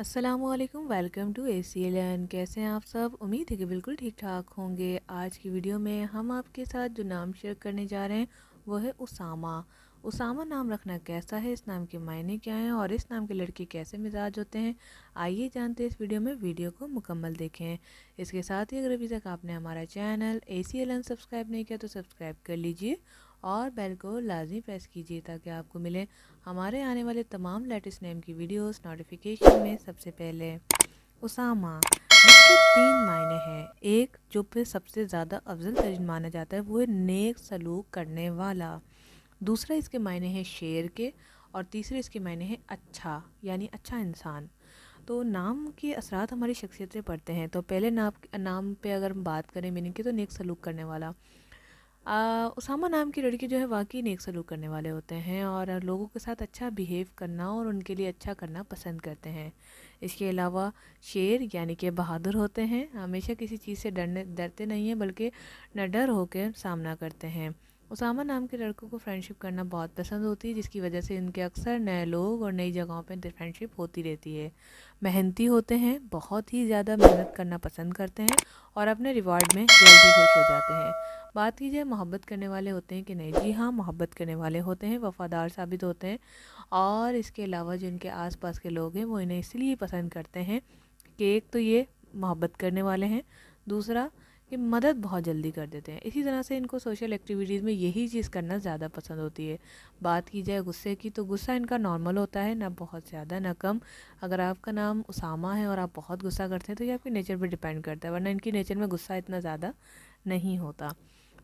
असलकम welcome to A C Allen कैसे हैं आप सब उम्मीद है कि बिल्कुल ठीक ठाक होंगे आज की वीडियो में हम आपके साथ जो नाम शेयर करने जा रहे हैं वो है उसामा उसामा नाम रखना कैसा है इस नाम के मायने क्या हैं और इस नाम के लड़के कैसे मिजाज होते हैं आइए जानते हैं इस वीडियो में वीडियो को मुकम्मल देखें इसके साथ ही अगर अभी तक आपने हमारा channel A C Allen subscribe नहीं किया तो सब्सक्राइब कर लीजिए और बेल को लाजमी प्रेस कीजिए ताकि आपको मिले हमारे आने वाले तमाम लेटेस्ट नेम की वीडियोस नोटिफिकेशन में सबसे पहले उसामा जिसके तीन मायने हैं एक जो पे सबसे ज़्यादा अफजल तरीन माना जाता है वो है नेक सलूक करने वाला दूसरा इसके मायने हैं शेर के और तीसरे इसके मायने हैं अच्छा यानी अच्छा इंसान तो नाम के असरात हमारी शख्सियत से पड़ते हैं तो पहले नाम नाम पे अगर हम बात करें मीनिंग की तो नेक सलूक करने वाला उसामा नाम की लड़की जो है वाकई नेक सलूक करने वाले होते हैं और लोगों के साथ अच्छा बिहेव करना और उनके लिए अच्छा करना पसंद करते हैं इसके अलावा शेर यानी कि बहादुर होते हैं हमेशा किसी चीज़ से डरने डरते नहीं हैं बल्कि न डर होकर सामना करते हैं उसामा नाम के लड़कों को फ्रेंडशिप करना बहुत पसंद होती है जिसकी वजह से इनके अक्सर नए लोग और नई जगहों पर फ्रेंडशिप होती रहती है मेहनती होते हैं बहुत ही ज़्यादा मेहनत करना पसंद करते हैं और अपने रिवॉर्ड में जल्दी खुश हो जाते हैं बात की जाए मोहब्बत करने वाले होते हैं कि नहीं जी हाँ मोहब्बत करने वाले होते हैं वफ़ादार साबित होते हैं और इसके अलावा जो इनके आसपास के लोग हैं वो इन्हें इसलिए पसंद करते हैं कि एक तो ये मोहब्बत करने वाले हैं दूसरा ये मदद बहुत जल्दी कर देते हैं इसी तरह से इनको सोशल एक्टिविटीज़ में यही चीज़ करना ज़्यादा पसंद होती है बात की जाए गुस्से की तो गुस्सा इनका नॉर्मल होता है ना बहुत ज़्यादा ना कम अगर आपका नाम उसामा है और आप बहुत गुस्सा करते हैं तो ये आपके नेचर पर डिपेंड करता है वरना इनकी नेचर में गुस्सा इतना ज़्यादा नहीं होता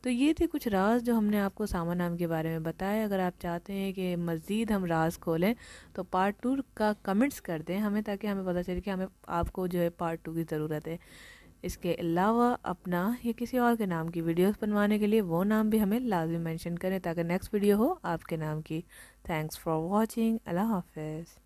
तो ये थे कुछ राज जो हमने आपको सामा नाम के बारे में बताया अगर आप चाहते हैं कि मज़ीद हम राज खोलें तो पार्ट टू का कमेंट्स कर दें हमें ताकि हमें पता चले कि हमें आपको जो है पार्ट टू की ज़रूरत है इसके अलावा अपना या किसी और के नाम की वीडियोस बनवाने के लिए वो नाम भी हमें लाजमी मेंशन करें ताकि नेक्स्ट वीडियो हो आपके नाम की थैंक्स फॉर वॉचिंग अल्लाह हाफिज़